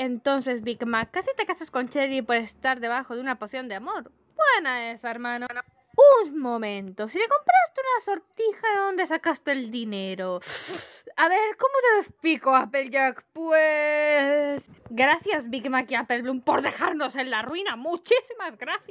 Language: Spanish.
Entonces, Big Mac, casi te casas con Cherry por estar debajo de una poción de amor. Buena esa, hermano. Un momento, si le compraste una sortija, ¿de dónde sacaste el dinero? A ver, ¿cómo te lo explico, Applejack? Pues... Gracias, Big Mac y Applebloom, por dejarnos en la ruina. Muchísimas gracias.